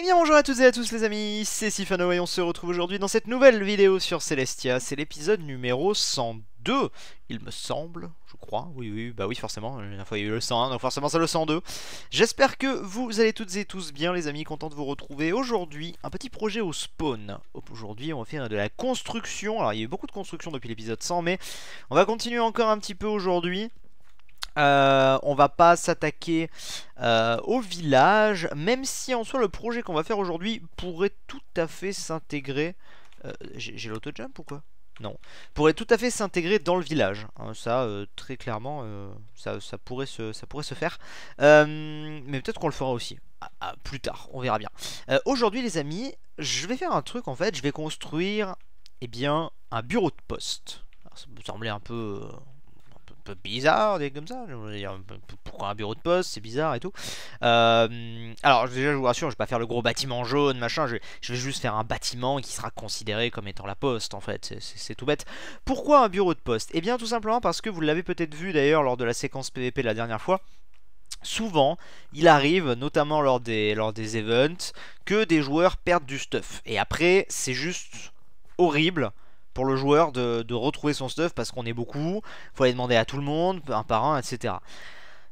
Et eh bien bonjour à toutes et à tous les amis, c'est Sifano et on se retrouve aujourd'hui dans cette nouvelle vidéo sur Celestia. C'est l'épisode numéro 102, il me semble, je crois. Oui, oui, bah oui, forcément, la fois il y a eu le 101, donc forcément c'est le 102. J'espère que vous allez toutes et tous bien les amis, content de vous retrouver aujourd'hui. Un petit projet au spawn. Aujourd'hui on va faire de la construction, alors il y a eu beaucoup de construction depuis l'épisode 100, mais on va continuer encore un petit peu aujourd'hui. Euh, on va pas s'attaquer euh, au village, même si en soit le projet qu'on va faire aujourd'hui pourrait tout à fait s'intégrer. Euh, j'ai l'auto-jump ou quoi Non. Pourrait tout à fait s'intégrer dans le village. Hein, ça, très clairement, ça, pourrait se, ça pourrait se faire. mais peut-être qu'on le fera aussi. plus tard, on verra bien. aujourd'hui, les amis, je vais faire un truc en fait. Je vais construire, eh bien, un bureau de poste. ça me semblait un peu peu bizarre, des comme ça. Pourquoi un bureau de poste C'est bizarre et tout. Euh, alors, déjà, je vous rassure, je vais pas faire le gros bâtiment jaune, machin. Je, vais juste faire un bâtiment qui sera considéré comme étant la poste, en fait. C'est tout bête. Pourquoi un bureau de poste Eh bien, tout simplement parce que vous l'avez peut-être vu d'ailleurs lors de la séquence PVP la dernière fois souvent, il arrive, notamment lors des, lors des events, que des joueurs perdent du stuff. Et après, c'est juste horrible pour le joueur de, retrouver son stuff parce qu'on est beaucoup, faut aller demander à tout le monde, un par un, etc.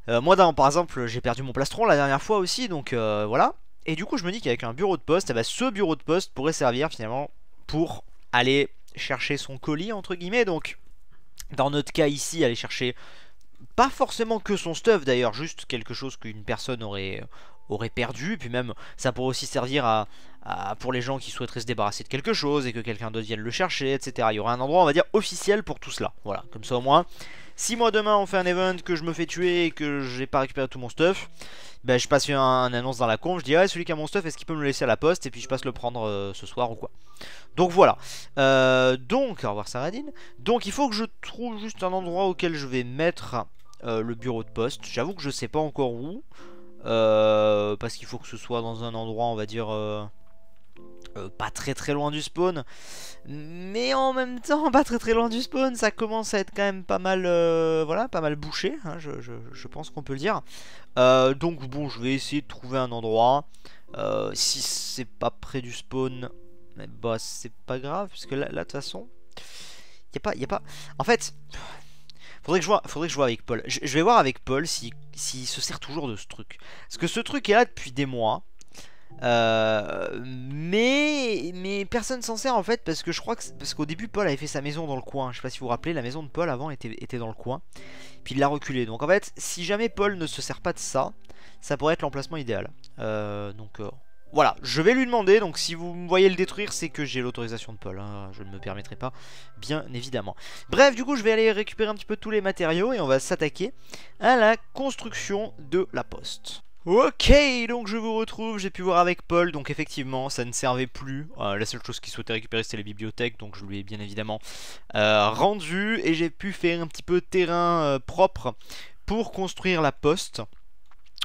Euh, moi moi, par exemple, j'ai perdu mon plastron la dernière fois aussi, donc euh, voilà. Et du coup, je me dis qu'avec un bureau de poste, eh ben, ce bureau de poste pourrait servir finalement pour aller chercher son colis, entre guillemets. Donc, dans notre cas ici, aller chercher pas forcément que son stuff d'ailleurs, juste quelque chose qu'une personne aurait, aurait perdu. Puis même, ça pourrait aussi servir à, euh, pour les gens qui souhaiteraient se débarrasser de quelque chose et que quelqu'un d'autre vienne le chercher, etc. Il y aura un endroit, on va dire, officiel pour tout cela. Voilà, comme ça au moins. Si moi demain on fait un event que je me fais tuer et que j'ai pas récupéré tout mon stuff, ben, je passe une un annonce dans la con, je dis ouais celui qui a mon stuff est-ce qu'il peut me le laisser à la poste et puis je passe le prendre euh, ce soir ou quoi. Donc voilà. Euh, donc, au revoir Saradine. Donc il faut que je trouve juste un endroit auquel je vais mettre le bureau de poste. J'avoue que je sais pas encore où. parce qu'il faut que ce soit dans un endroit on va dire euh, pas très très loin du spawn, mais en même temps pas très très loin du spawn, ça commence à être quand même pas mal, euh, voilà, pas mal bouché, hein, je, pense qu'on peut le dire. Euh, donc bon, je vais essayer de trouver un endroit. si c'est pas près du spawn, mais bah c'est pas grave, puisque là, de toute façon, y a pas, y a pas. En fait, faudrait que je vois, faudrait que je vois avec Paul. Je, vais voir avec Paul s'il si, il se sert toujours de ce truc, parce que ce truc est là depuis des mois. Euh, mais, mais personne s'en sert en fait parce que je crois que parce qu'au début Paul avait fait sa maison dans le coin. Je sais pas si vous vous rappelez, la maison de Paul avant était, dans le coin. Puis il l'a reculé. Donc en fait, si jamais Paul ne se sert pas de ça, ça pourrait être l'emplacement idéal. Euh, donc euh, voilà, je vais lui demander. Donc si vous me voyez le détruire, c'est que j'ai l'autorisation de Paul. Hein. Je ne me permettrai pas, bien évidemment. Bref, du coup, je vais aller récupérer un petit peu tous les matériaux et on va s'attaquer à la construction de la poste. Ok, donc je vous retrouve, j'ai pu voir avec Paul, donc effectivement ça ne servait plus, euh, la seule chose qu'il souhaitait récupérer c'était les bibliothèques, donc je lui ai bien évidemment euh, rendu, et j'ai pu faire un petit peu terrain euh, propre pour construire la poste.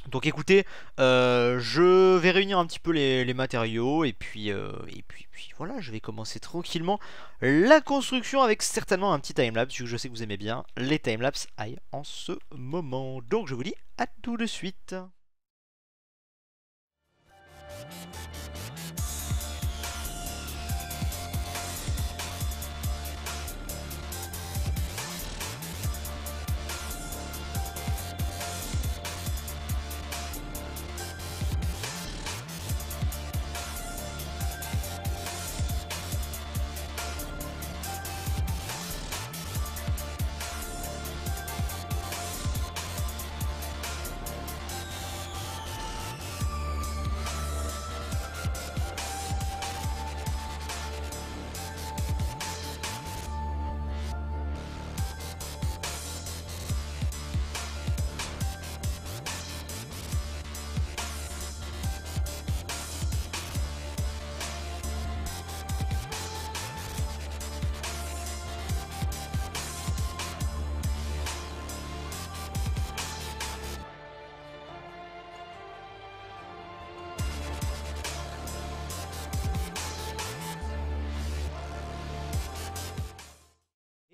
Donc écoutez, je vais réunir un petit peu les, matériaux et puis, et puis, voilà, je vais commencer tranquillement la construction avec certainement un petit timelapse, lapse je sais que vous aimez bien les timelapse en ce moment. Donc je vous dis à tout de suite.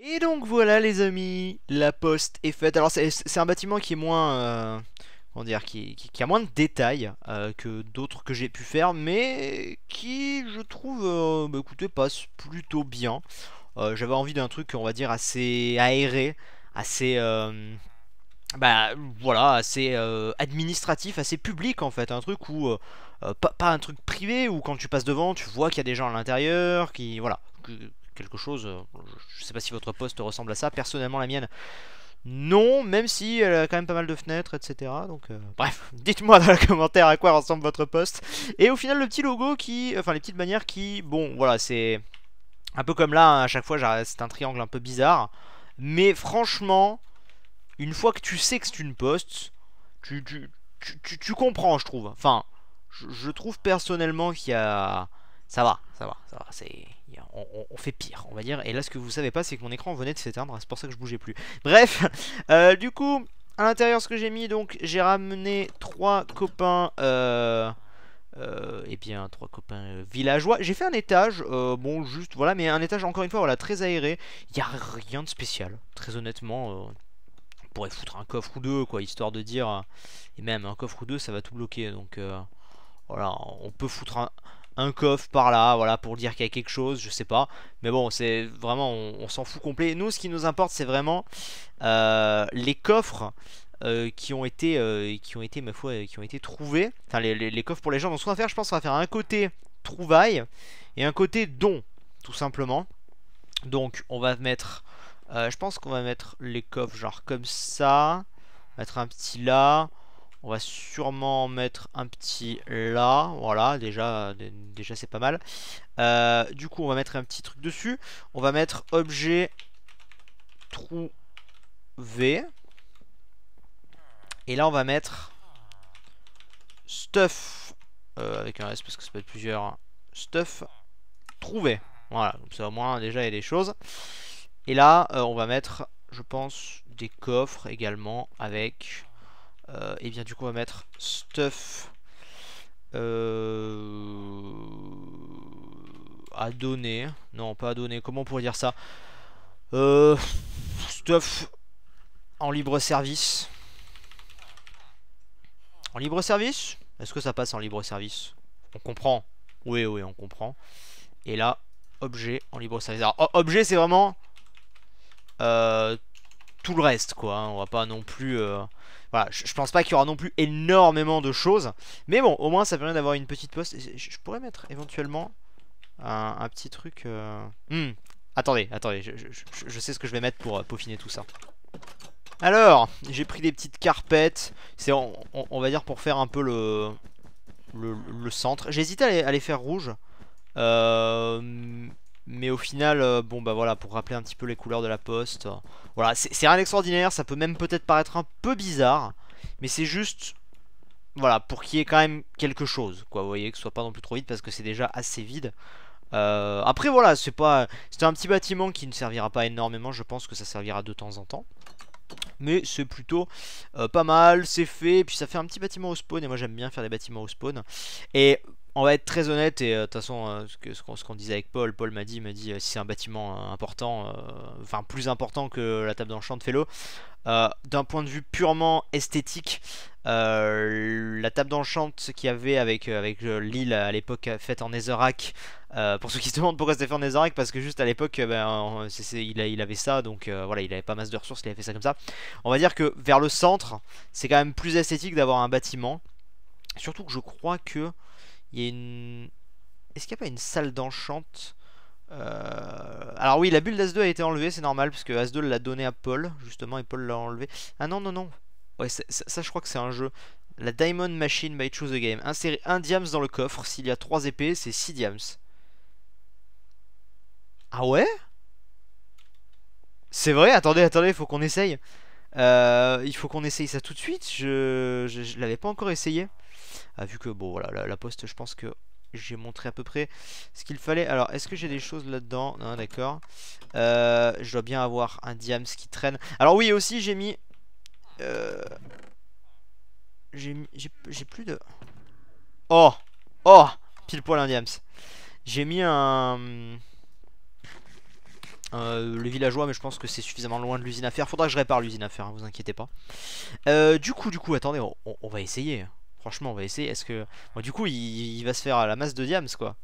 Et donc voilà les amis, la poste est faite. Alors c'est un bâtiment qui est moins... Euh, comment dire qui, a moins de détails euh, que d'autres que j'ai pu faire, mais qui je trouve, euh, bah, écoutez, passe plutôt bien. J'avais envie d'un truc, on va dire, assez aéré, assez... bah voilà, assez administratif, assez public en fait, un truc où... pas, pas un truc privé où quand tu passes devant, tu vois qu'il y a des gens à l'intérieur, qui... Voilà, quelque chose. Euh, je sais pas si votre poste ressemble à ça. Personnellement, la mienne, non, même si elle a quand même pas mal de fenêtres, etc. Donc, euh, bref, dites-moi dans les commentaires à quoi ressemble votre poste. Et au final, le petit logo qui. Enfin, les petites manières qui. Bon, voilà, c'est. Un peu comme là, hein, à chaque fois, c'est un triangle un peu bizarre. Mais franchement, une fois que tu sais que c'est une poste, tu tu, tu, comprends, je trouve. Enfin, je trouve personnellement qu'il y a ça va, ça va, ça va, c'est... On, fait pire, on va dire. Et là, ce que vous savez pas, c'est que mon écran venait de s'éteindre, c'est pour ça que je bougeais plus. Bref, euh, du coup, à l'intérieur, ce que j'ai mis, donc, j'ai ramené trois copains... et euh, euh, eh bien trois copains villageois. J'ai fait un étage, bon juste voilà, mais un étage encore une fois voilà très aéré. Il y a rien de spécial, très honnêtement. on pourrait foutre un coffre ou deux quoi, histoire de dire. et même un coffre ou deux, ça va tout bloquer. Donc voilà, on peut foutre un, un coffre par là, voilà, pour dire qu'il y a quelque chose, je sais pas. Mais bon, c'est vraiment, on, s'en fout complet. Nous, ce qui nous importe, c'est vraiment euh, les coffres. Euh, qui ont été euh, qui ont été ma foi qui ont été trouvés enfin les, coffres pour les gens donc ce qu'on va faire je pense on va faire un côté trouvaille et un côté don tout simplement donc on va mettre je pense qu'on va mettre les coffres genre comme ça mettre un petit là on va sûrement mettre un petit là. Voilà, déjà, déjà c'est pas mal. Euh, du coup, on va mettre un petit truc dessus. On va mettre objet trou V. Et là, on va mettre stuff. Euh, avec un S parce que ça peut être plusieurs. Hein. Stuff trouvé. Voilà, donc ça au moins déjà il y a des choses. Et là, euh, on va mettre, je pense, des coffres également avec euh, et bien du coup on va mettre stuff euh, à donner. Non, pas à donner. Comment on pourrait dire ça euh, Stuff en libre service. En libre service Est-ce que ça passe en libre service On comprend. Oui, oui, on comprend. Et là, objet en libre service. Alors, objet, c'est vraiment tout le reste, quoi. Hein. On va pas non plus. Euh, voilà, je, pense pas qu'il y aura non plus énormément de choses. Mais bon, au moins ça permet d'avoir une petite poste. Je, pourrais mettre éventuellement un, petit truc... Euh, hmm. Attendez, attendez, je, sais ce que je vais mettre pour euh, peaufiner tout ça. Alors, j'ai pris des petites carpettes. C'est, on, va dire, pour faire un peu le, le, centre. J'hésite à, à, les faire rouges. Euh, mais au final, euh, bon bah voilà, pour rappeler un petit peu les couleurs de la poste. Euh, voilà, c'est rien d'extraordinaire, ça peut même peut-être paraître un peu bizarre. Mais c'est juste, voilà, pour qu'il y ait quand même quelque chose. Quoi, vous voyez, que ce soit pas non plus trop vite parce que c'est déjà assez vide. Euh, après voilà, c'est pas, c'est un petit bâtiment qui ne servira pas énormément, je pense que ça servira de temps en temps. Mais c'est plutôt pas mal, c'est fait, et puis ça fait un petit bâtiment au spawn, et moi j'aime bien faire des bâtiments au spawn. Et on va être très honnête et euh, de toute façon euh, ce qu'on disait avec Paul, Paul m'a dit m'a dit euh, si c'est un bâtiment important, enfin plus important que la table d'enchant de Fellow, d'un point de vue purement esthétique, la table d'enchant qu'il y avait avec avec l'île à l'époque faite en Netherrack, pour ceux qui se demandent pourquoi c'était fait en Netherrack, parce que juste à l'époque ben, il, avait ça donc voilà il avait pas masse de ressources, il avait fait ça comme ça. On va dire que vers le centre c'est quand même plus esthétique d'avoir un bâtiment, surtout que je crois que il y a une... Est-ce qu'il n'y a pas une salle d'enchante euh, Alors oui, la bulle d'As2 a été enlevée, c'est normal, parce que As2 l'a donnée à Paul, justement, et Paul l'a enlevée. Ah non, non, non. Ouais, ça, je crois que c'est un jeu. La Diamond Machine by Choose the Game. Insérer un diams dans le coffre. S'il y a trois épées, c'est six diams. Ah ouais C'est vrai Attendez, attendez, faut qu'on essaye. Euh, il faut qu'on essaye ça tout de suite. Je l'avais pas encore essayé. Ah, vu que, bon, voilà, la, poste, je pense que j'ai montré à peu près ce qu'il fallait. Alors, est-ce que j'ai des choses là-dedans Non, d'accord. Euh, je dois bien avoir un diams qui traîne. Alors oui, aussi, j'ai mis... Euh, j'ai plus de... Oh Oh Pile poil un diams. J'ai mis un... Euh, le villageois, mais je pense que c'est suffisamment loin de l'usine à faire. Faudra que je répare l'usine à faire, hein, vous inquiétez pas. Euh, du coup, du coup, attendez, on, va essayer. Franchement, on va essayer. Est-ce que. Bon, du coup, il, va se faire à la masse de diams, quoi.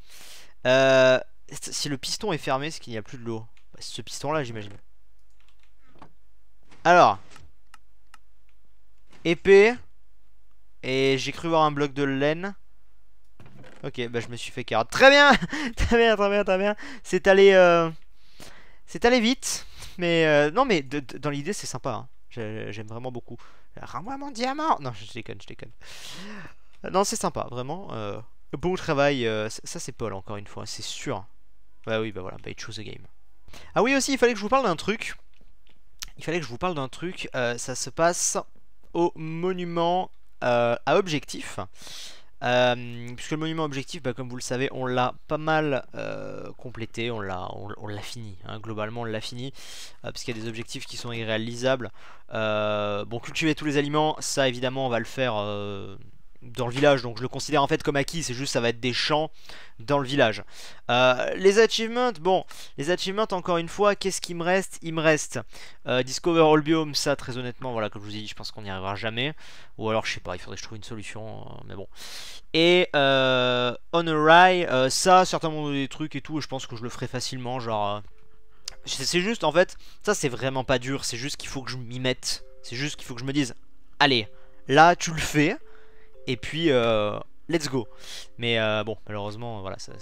Euh, si le piston est fermé, est-ce qu'il n'y a plus de l'eau. Bah, ce piston-là, j'imagine. Alors. Épée. Et j'ai cru voir un bloc de laine. Ok, bah je me suis fait carré. Très bien Très bien, très bien, très bien. C'est allé. C'est allé vite, mais euh, non, mais dans l'idée, c'est sympa. Hein. J'aime vraiment beaucoup. Rends-moi mon diamant Non, je déconne, je déconne. Euh, non, c'est sympa, vraiment. Euh, bon travail. ça, c'est Paul, encore une fois, c'est sûr. Bah oui, bah voilà, bah, choose the game. Ah oui, aussi, il fallait que je vous parle d'un truc. Il fallait que je vous parle d'un truc. ça se passe au monument à objectif. Euh, puisque le monument objectif, bah, comme vous le savez, on l'a pas mal euh, complété, on l'a on, fini, hein, globalement on l'a fini, euh, parce qu'il y a des objectifs qui sont irréalisables. bon, cultiver tous les aliments, ça évidemment on va le faire dans le village, donc je le considère en fait comme acquis, c'est juste ça va être des champs dans le village. Euh, les achievements, bon, les achievements encore une fois, qu'est-ce qui me reste Il me reste euh, Discover All Biome, ça très honnêtement, voilà, comme je vous ai dit, je pense qu'on n'y arrivera jamais. Ou alors je sais pas, il faudrait que je trouve une solution, euh, mais bon. Et On a Rye, ça, certainement des trucs et tout, je pense que je le ferai facilement, genre... c'est juste, en fait, ça c'est vraiment pas dur, c'est juste qu'il faut que je m'y mette. C'est juste qu'il faut que je me dise, allez, là tu le fais, et puis, euh, let's go. Mais euh, bon, malheureusement, euh, voilà, ça,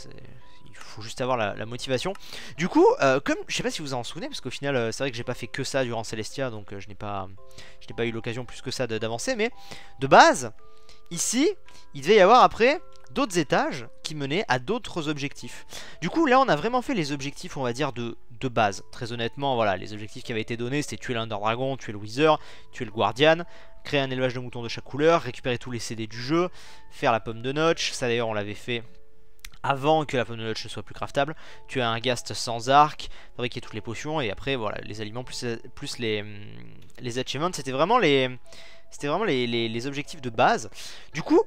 il faut juste avoir la, motivation. Du coup, euh, comme je sais pas si vous en souvenez, parce qu'au final, euh, c'est vrai que j'ai pas fait que ça durant Celestia, donc je n'ai pas, je n'ai pas eu l'occasion plus que ça d'avancer. Mais de base, ici, il devait y avoir après d'autres étages qui menaient à d'autres objectifs. Du coup, là, on a vraiment fait les objectifs, on va dire, de, base. Très honnêtement, voilà, les objectifs qui avaient été donnés, c'était tuer l'Under Dragon, tuer le Wither, tuer le Guardian, créer un élevage de moutons de chaque couleur, récupérer tous les CD du jeu, faire la pomme de Notch, ça d'ailleurs on l'avait fait avant que la pomme de Notch ne soit plus craftable, tuer un Ghast sans arc, fabriquer toutes les potions, et après, voilà, les aliments plus, plus les, les achievements, c'était vraiment les... C'était vraiment les objectifs de base. Du coup,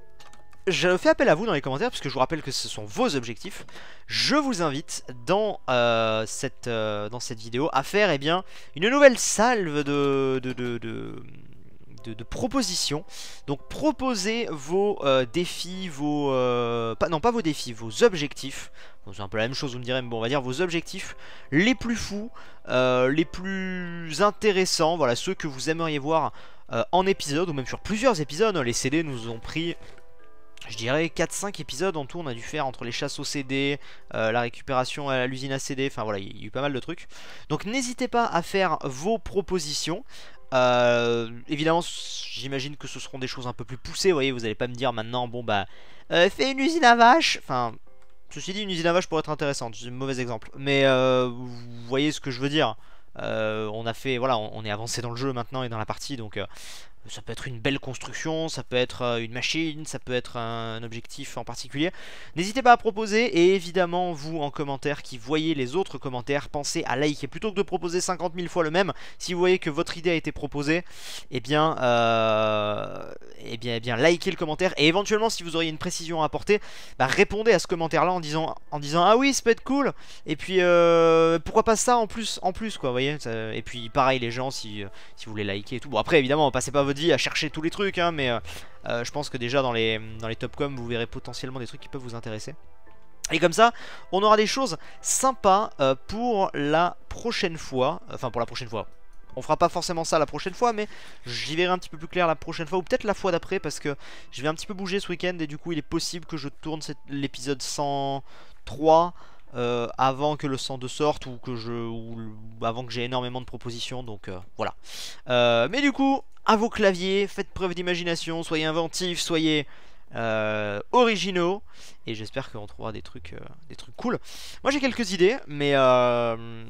je fais appel à vous dans les commentaires, parce que je vous rappelle que ce sont vos objectifs. Je vous invite dans, euh, cette, euh, dans cette vidéo à faire eh bien, une nouvelle salve de, de, de, propositions. Donc proposez vos euh, défis, vos... pas, non, pas vos défis, vos objectifs. c'est un peu la même chose, vous me direz, mais bon, on va dire vos objectifs les plus fous, les plus intéressants, voilà, ceux que vous aimeriez voir en épisode, ou même sur plusieurs épisodes. Les CD nous ont pris je dirais 4-5 épisodes en tout on a dû faire entre les chasses au CD, euh, la récupération à l'usine à CD, enfin voilà, il y a eu pas mal de trucs. Donc n'hésitez pas à faire vos propositions. Euh, évidemment, j'imagine que ce seront des choses un peu plus poussées, vous voyez, vous allez pas me dire maintenant, bon bah, euh, fais une usine à vache, enfin, ceci dit, une usine à vache pourrait être intéressante, c'est un mauvais exemple, mais vous voyez ce que je veux dire. on a fait, voilà, on, est avancé dans le jeu maintenant et dans la partie, donc ça peut être une belle construction, ça peut être euh, une machine, ça peut être un objectif en particulier. N'hésitez pas à proposer et évidemment vous en commentaire qui voyez les autres commentaires, pensez à liker. Plutôt que de proposer 50 000 fois le même, si vous voyez que votre idée a été proposée, eh bien, euh, eh bien, eh bien likez le commentaire et éventuellement si vous auriez une précision à apporter, bah, répondez à ce commentaire là en disant, en disant ah oui ça peut être cool et puis euh, pourquoi pas ça en plus en plus quoi, voyez. Et puis pareil les gens si, si vous voulez liker et tout. Bon après évidemment passez pas votre à chercher tous les trucs, hein, mais euh, euh, je pense que déjà dans les, dans les com vous verrez potentiellement des trucs qui peuvent vous intéresser. Et comme ça, on aura des choses sympas euh, pour la prochaine fois. Enfin, pour la prochaine fois. On fera pas forcément ça la prochaine fois, mais j'y verrai un petit peu plus clair la prochaine fois, ou peut-être la fois d'après, parce que je vais un petit peu bouger ce week-end, et du coup, il est possible que je tourne l'épisode 103 euh, avant que le sang de sorte ou que je ou avant que j'ai énormément de propositions donc euh, voilà euh, mais du coup à vos claviers faites preuve d'imagination soyez inventifs soyez originaux et j'espère qu'on trouvera des trucs des trucs cool. Moi j'ai quelques idées mais euh,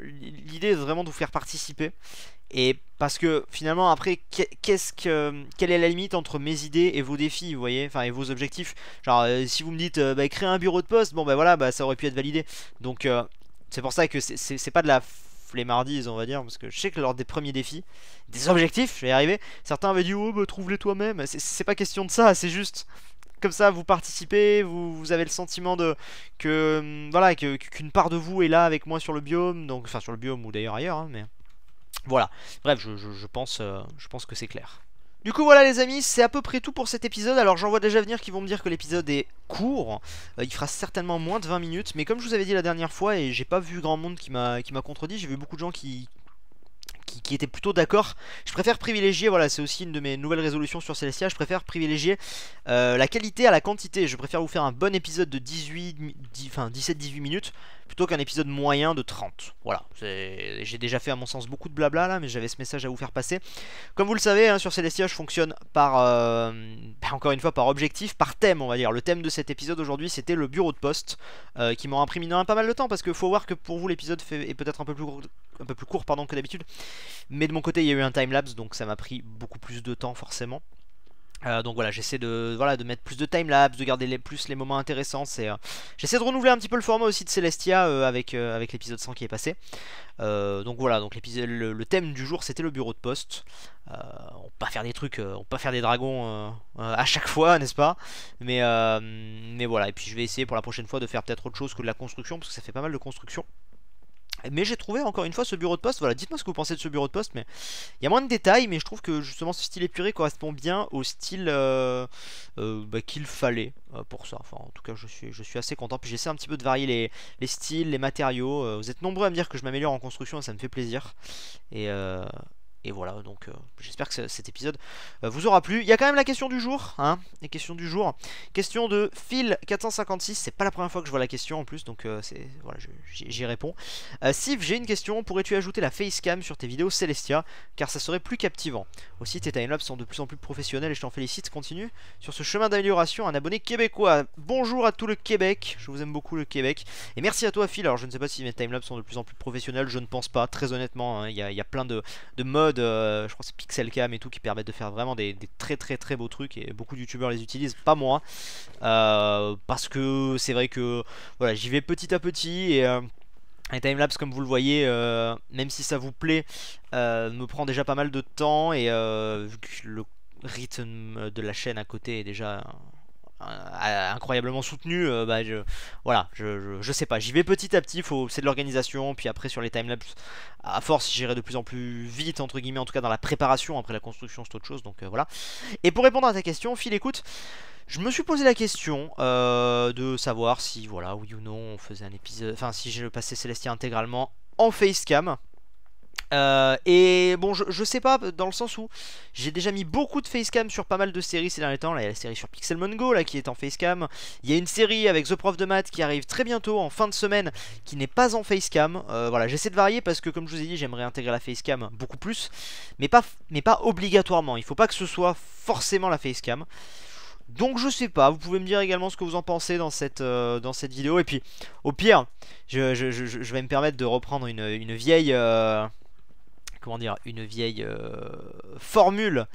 l'idée est vraiment de vous faire participer. Et parce que finalement après qu'est-ce que quelle est la limite entre mes idées et vos défis vous voyez enfin et vos objectifs genre euh, si vous me dites euh, bah, créer un bureau de poste bon bah voilà bah ça aurait pu être validé donc euh, c'est pour ça que c'est pas de la flemmardise on va dire parce que je sais que lors des premiers défis des objectifs je vais arriver certains avaient dit oh bah trouve-les toi-même c'est pas question de ça c'est juste comme ça vous participez, vous, avez le sentiment de que hum, voilà qu'une part de vous est là avec moi sur le biome, donc enfin sur le biome ou d'ailleurs ailleurs, hein, mais voilà. Bref, je, pense, euh, je pense que c'est clair. Du coup voilà les amis, c'est à peu près tout pour cet épisode, alors j'en vois déjà venir qui vont me dire que l'épisode est court, euh, il fera certainement moins de 20 minutes, mais comme je vous avais dit la dernière fois, et j'ai pas vu grand monde qui m'a contredit, j'ai vu beaucoup de gens qui, qui était plutôt d'accord. Je préfère privilégier, voilà, c'est aussi une de mes nouvelles résolutions sur Celestia, je préfère privilégier euh, la qualité à la quantité. Je préfère vous faire un bon épisode de 18, 17-18 minutes plutôt qu'un épisode moyen de 30. Voilà, j'ai déjà fait à mon sens beaucoup de blabla là, mais j'avais ce message à vous faire passer. Comme vous le savez, hein, sur Celestia, je fonctionne par, euh, bah, encore une fois, par objectif, par thème, on va dire. Le thème de cet épisode aujourd'hui, c'était le bureau de poste, euh, qui m'aurait imprimé un pas mal de temps, parce qu'il faut voir que pour vous, l'épisode est peut-être un peu plus court, un peu plus court que d'habitude. Mais de mon côté, il y a eu un time lapse, donc ça m'a pris beaucoup plus de temps forcément. Euh, donc voilà, j'essaie de, voilà, de mettre plus de timelapse, de garder les, plus les moments intéressants. C'est euh, j'essaie de renouveler un petit peu le format aussi de Celestia euh, avec, avec l'épisode 100 qui est passé. donc voilà, donc le, le, thème du jour c'était le bureau de poste. on peut pas faire des trucs, on peut pas faire des dragons à chaque fois, n'est-ce pas mais, mais voilà, et puis je vais essayer pour la prochaine fois de faire peut-être autre chose que de la construction, parce que ça fait pas mal de construction. Mais j'ai trouvé encore une fois ce bureau de poste, voilà, dites-moi ce que vous pensez de ce bureau de poste, mais il y a moins de détails, mais je trouve que justement ce style épuré correspond bien au style euh, euh, bah, qu'il fallait euh, pour ça. Enfin, en tout cas, je suis, je suis assez content. Puis j'essaie un petit peu de varier les, les, styles, les matériaux. vous êtes nombreux à me dire que je m'améliore en construction, ça me fait plaisir. Et, euh, et voilà, donc euh, j'espère que cet épisode euh, vous aura plu. Il y a quand même la question du jour, hein, les questions du jour. Question de Phil456, c'est pas la première fois que je vois la question en plus, donc euh, c'est voilà, j'y réponds. Sif, j'ai une question, pourrais-tu ajouter la facecam sur tes vidéos Celestia Car ça serait plus captivant. Aussi, tes timelapses sont de plus en plus professionnels et je t'en félicite, continue. Sur ce chemin d'amélioration, un abonné québécois. Bonjour à tout le Québec, je vous aime beaucoup le Québec. Et merci à toi Phil, alors je ne sais pas si mes timelaps sont de plus en plus professionnels, je ne pense pas, très honnêtement, hein. il y, a plein de modes euh, je crois que c'est cam et tout, qui permettent de faire vraiment des, très très très beaux trucs et beaucoup de youtubeurs les utilisent, pas moi. Euh, parce que c'est vrai que voilà, j'y vais petit à petit et. Un euh, timelapse, comme vous le voyez, même si ça vous plaît, me prend déjà pas mal de temps et euh, le rythme de la chaîne à côté est déjà euh, incroyablement soutenu, euh, bah, je, voilà, je, sais pas, j'y vais petit à petit, faut, c'est de l'organisation, puis après sur les timelapses, à force j'irai de plus en plus vite, entre guillemets, en tout cas dans la préparation, après la construction c'est autre chose, donc euh, voilà. Et pour répondre à ta question, Phil, écoute, je me suis posé la question de savoir si, voilà, oui ou non, on faisait un épisode, enfin si j'ai passé Celestia intégralement en facecam, euh, et bon, je, sais pas, dans le sens où j'ai déjà mis beaucoup de facecam sur pas mal de séries ces derniers temps. Là, il y a la série sur Pixelmon Go là, qui est en facecam. Il y a une série avec The Prof de Math qui arrive très bientôt en fin de semaine qui n'est pas en facecam. Euh, voilà, j'essaie de varier parce que, comme je vous ai dit, j'aimerais intégrer la facecam beaucoup plus, mais pas, mais pas obligatoirement. Il faut pas que ce soit forcément la facecam. Donc je sais pas, vous pouvez me dire également ce que vous en pensez dans cette, euh, dans cette vidéo. Et puis, au pire, je, vais me permettre de reprendre une, une vieille comment dire, une vieille euh, formule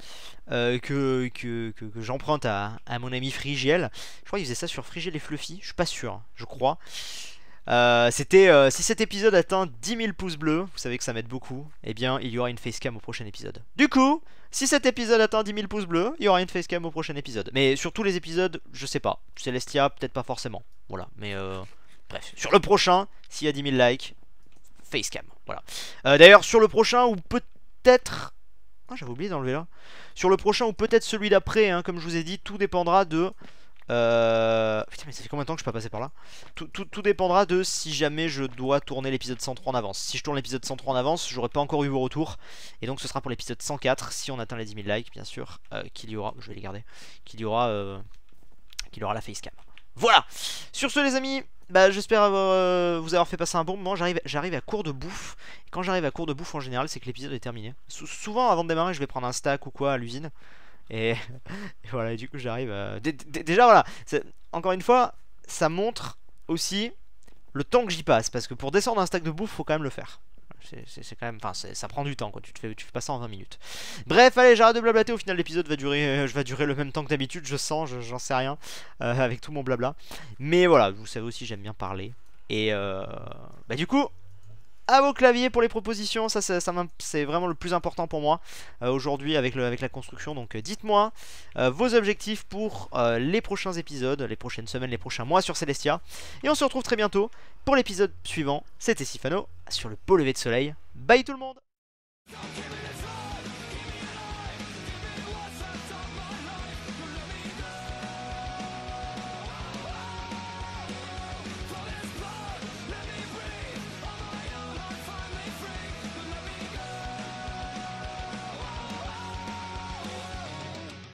euh, que, que, j'emprunte à, mon ami Frigiel. Je crois qu'il faisait ça sur Frigiel et Fluffy, je suis pas sûr, hein, je crois. Euh, c'était si cet épisode atteint 10 000 pouces bleus, vous savez que ça m'aide beaucoup, et eh bien il y aura une facecam au prochain épisode. Du coup, si cet épisode atteint 10 000 pouces bleus, il y aura une facecam au prochain épisode. Mais sur tous les épisodes, je sais pas. Celestia, peut-être pas forcément. Voilà, mais bref. Sur le prochain, s'il y a 10 000 likes, facecam. Voilà. Euh, d'ailleurs, sur le prochain, ou peut-être... Ah, j'avais oublié d'enlever là. Sur le prochain, ou peut-être celui d'après, hein, comme je vous ai dit, tout dépendra de... Euh, putain mais ça fait combien de temps que je peux pas par là tout, dépendra de si jamais je dois tourner l'épisode 103 en avance Si je tourne l'épisode 103 en avance j'aurai pas encore eu vos retours Et donc ce sera pour l'épisode 104 si on atteint les 10 000 likes bien sûr euh, Qu'il y aura, je vais les garder Qu'il y aura, qu'il y aura la facecam Voilà Sur ce les amis bah, j'espère avoir, euh, vous avoir fait passer un bon moment. J'arrive, j'arrive à court de bouffe. Et quand j'arrive à court de bouffe, en général, c'est que l'épisode est terminé. souvent, avant de démarrer, je vais prendre un stack ou quoi à l'usine. Et, voilà, et du coup, j'arrive à... Euh, déjà, voilà. Encore une fois, ça montre aussi le temps que j'y passe. Parce que pour descendre un stack de bouffe, faut quand même le faire. C'est quand même. Enfin, ça prend du temps, quand Tu, te fais, tu fais pas ça en 20 minutes. Bref, allez, j'arrête de blablater. Au final, l'épisode va durer, euh, je vais durer le même temps que d'habitude, je sens, j'en sais rien. Euh, avec tout mon blabla. Mais voilà, vous savez aussi, j'aime bien parler. Et euh, bah, du coup, à vos claviers pour les propositions, ça, c'est vraiment le plus important pour moi euh, aujourd'hui avec, la construction. Donc euh, dites-moi euh, vos objectifs pour les prochains épisodes, les prochaines semaines, les prochains mois sur Celestia. Et on se retrouve très bientôt pour l'épisode suivant. C'était Sifano sur le pôle levé de soleil. Bye tout le monde